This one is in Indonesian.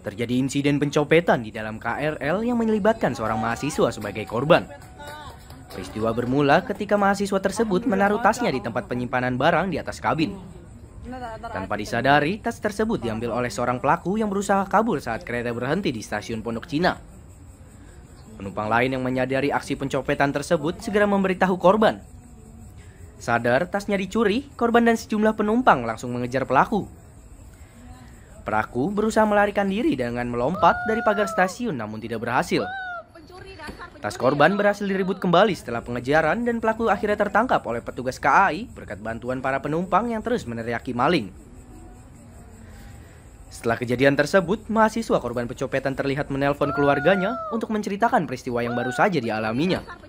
Terjadi insiden pencopetan di dalam KRL yang melibatkan seorang mahasiswa sebagai korban. Peristiwa bermula ketika mahasiswa tersebut menaruh tasnya di tempat penyimpanan barang di atas kabin. Tanpa disadari, tas tersebut diambil oleh seorang pelaku yang berusaha kabur saat kereta berhenti di stasiun Pondok Cina. Penumpang lain yang menyadari aksi pencopetan tersebut segera memberitahu korban. Sadar tasnya dicuri, korban dan sejumlah penumpang langsung mengejar pelaku Peraku berusaha melarikan diri dengan melompat dari pagar stasiun namun tidak berhasil. Tas korban berhasil direbut kembali setelah pengejaran dan pelaku akhirnya tertangkap oleh petugas KAI berkat bantuan para penumpang yang terus meneriaki maling. Setelah kejadian tersebut, mahasiswa korban pencopetan terlihat menelpon keluarganya untuk menceritakan peristiwa yang baru saja dialaminya.